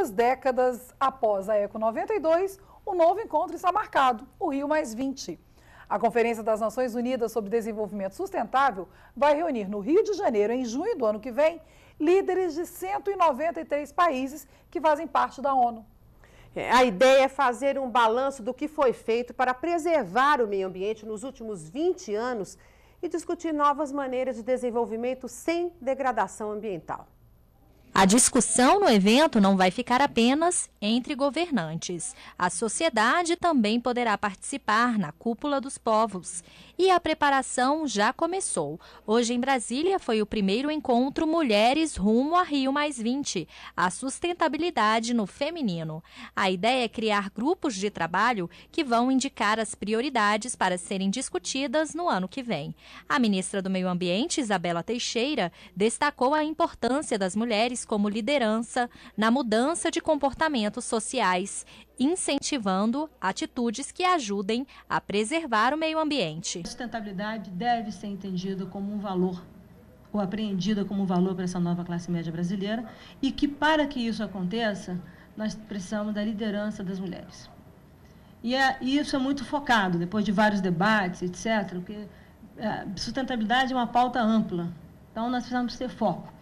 duas décadas após a Eco 92, um novo encontro está marcado, o Rio Mais 20. A Conferência das Nações Unidas sobre Desenvolvimento Sustentável vai reunir no Rio de Janeiro, em junho do ano que vem, líderes de 193 países que fazem parte da ONU. É, a ideia é fazer um balanço do que foi feito para preservar o meio ambiente nos últimos 20 anos e discutir novas maneiras de desenvolvimento sem degradação ambiental. A discussão no evento não vai ficar apenas entre governantes. A sociedade também poderá participar na Cúpula dos Povos. E a preparação já começou. Hoje em Brasília foi o primeiro encontro Mulheres Rumo a Rio a sustentabilidade no feminino. A ideia é criar grupos de trabalho que vão indicar as prioridades para serem discutidas no ano que vem. A ministra do Meio Ambiente, Isabela Teixeira, destacou a importância das mulheres como liderança na mudança de comportamentos sociais, incentivando atitudes que ajudem a preservar o meio ambiente. A sustentabilidade deve ser entendida como um valor ou apreendida como um valor para essa nova classe média brasileira e que para que isso aconteça, nós precisamos da liderança das mulheres. E, é, e isso é muito focado, depois de vários debates, etc., porque é, sustentabilidade é uma pauta ampla, então nós precisamos ter foco.